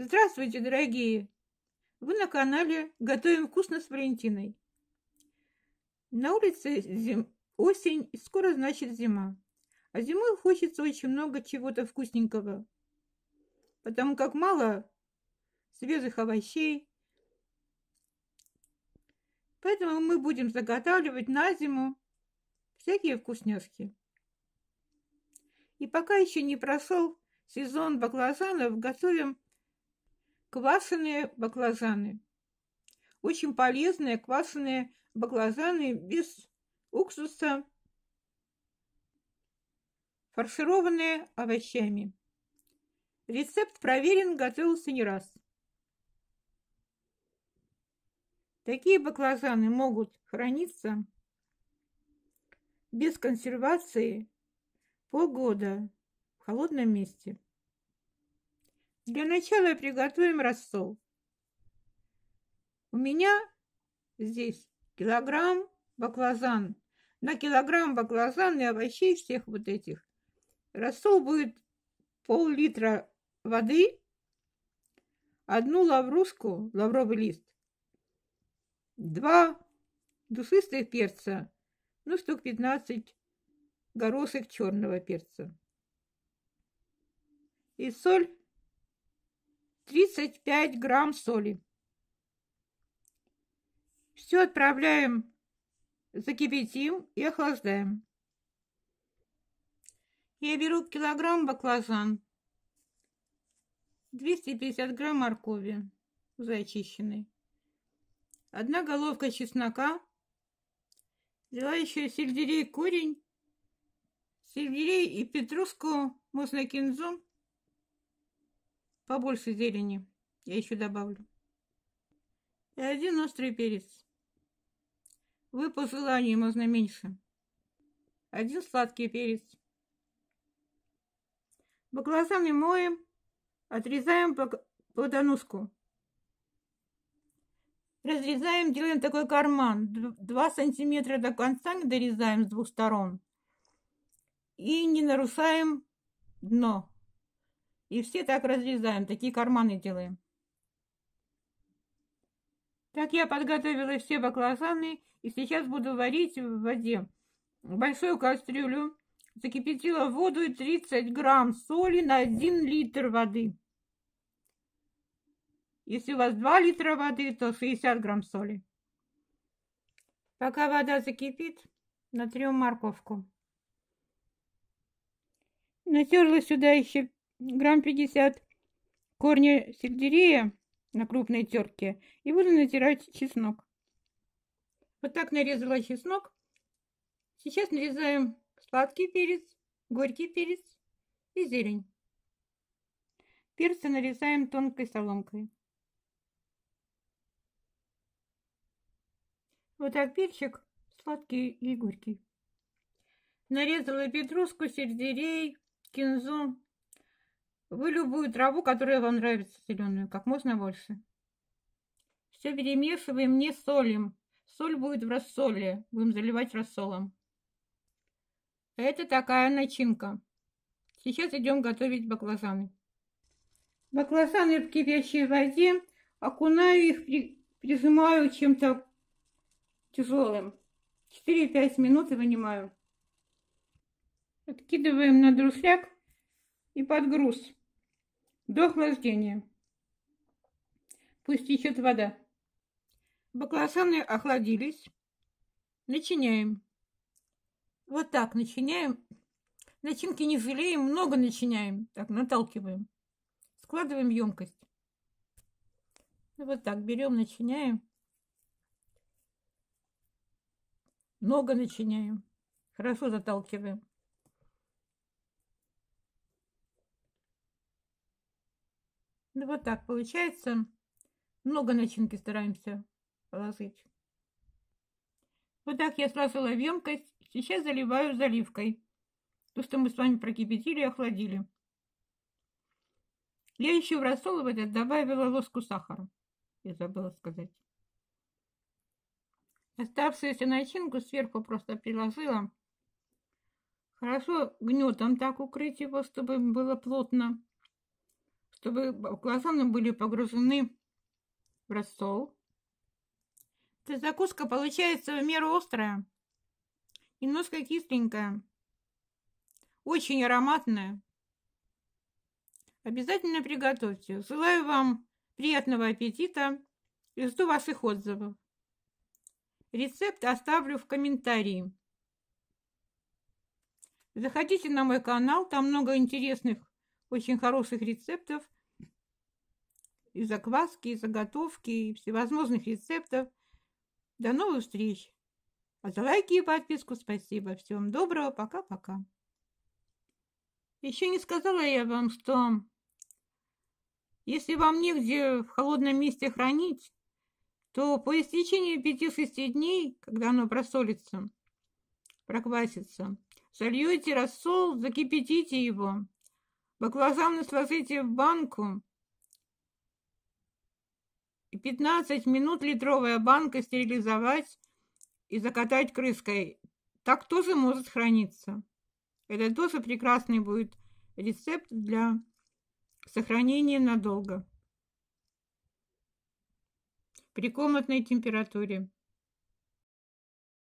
Здравствуйте, дорогие! Вы на канале «Готовим вкусно с Валентиной». На улице зим... осень, и скоро значит зима. А зимой хочется очень много чего-то вкусненького, потому как мало свежих овощей. Поэтому мы будем заготавливать на зиму всякие вкусняшки. И пока еще не прошел сезон баклажанов, готовим Квашеные баклажаны. Очень полезные квашеные баклажаны без уксуса, фаршированные овощами. Рецепт проверен, готовился не раз. Такие баклажаны могут храниться без консервации полгода в холодном месте. Для начала приготовим рассол. У меня здесь килограмм баклазан. На килограмм баклазан и овощей всех вот этих. Рассол будет пол-литра воды, одну лавруску лавровый лист, два душистых перца, ну, штук 15 горошек черного перца и соль 35 грамм соли. Все отправляем, закипятим и охлаждаем. Я беру килограмм баклажан, 250 грамм моркови зачищенной, одна головка чеснока, взяла еще сельдерей корень, сельдерей и петрушку, можно кинзу, Побольше зелени. Я еще добавлю. И один острый перец. Вы по желанию можно меньше. Один сладкий перец. Баклажаны моем, отрезаем плодоножку. Разрезаем, делаем такой карман. два сантиметра до конца не дорезаем с двух сторон. И не нарушаем дно. И все так разрезаем, такие карманы делаем. Так я подготовила все баклажаны, и сейчас буду варить в воде. Большую кастрюлю закипятила воду и 30 грамм соли на 1 литр воды. Если у вас 2 литра воды, то 60 грамм соли. Пока вода закипит, натрем морковку. Натерла сюда еще грамм 50 корня сельдерея на крупной терке и буду натирать чеснок. Вот так нарезала чеснок. Сейчас нарезаем сладкий перец, горький перец и зелень. Перцы нарезаем тонкой соломкой. Вот так перчик сладкий и горький. Нарезала петрушку, сельдерей, кинзу, вы любую траву, которая вам нравится, зеленую, как можно больше. Все перемешиваем, не солим. Соль будет в рассоле. Будем заливать рассолом. Это такая начинка. Сейчас идем готовить баклажаны. Баклажаны в кипящей воде. Окунаю их, при... прижимаю чем-то тяжелым. 4-5 минут и вынимаю. Откидываем на друсляк и под груз. До охлаждения. Пусть течет вода. Баклажаны охладились. Начиняем. Вот так начиняем. Начинки не жалеем, много начиняем. Так, наталкиваем. Складываем емкость. Ну, вот так берем, начиняем. Много начиняем. Хорошо заталкиваем. Ну, вот так получается. Много начинки стараемся положить. Вот так я сложила в емкость. Сейчас заливаю заливкой. То, что мы с вами прокипятили и охладили. Я еще в рассол в этот добавила ложку сахара. Я забыла сказать. Оставшуюся начинку сверху просто приложила. Хорошо гнетом так укрыть его, чтобы было плотно чтобы глаза были погружены в рассол. Эта закуска получается в меру острая, немножко кисленькая, очень ароматная. Обязательно приготовьте. Желаю вам приятного аппетита и жду ваших отзывов. Рецепт оставлю в комментарии. Заходите на мой канал, там много интересных очень хороших рецептов и закваски, и заготовки, и всевозможных рецептов. До новых встреч! А за лайки и подписку спасибо. Всем доброго, пока-пока. Еще не сказала я вам, что если вам негде в холодном месте хранить, то по истечении 5-6 дней, когда оно просолится, проквасится, сольете рассол, закипятите его, по глазам нас в банку. И 15 минут литровая банка стерилизовать и закатать крыской. Так тоже может храниться. Это тоже прекрасный будет рецепт для сохранения надолго при комнатной температуре.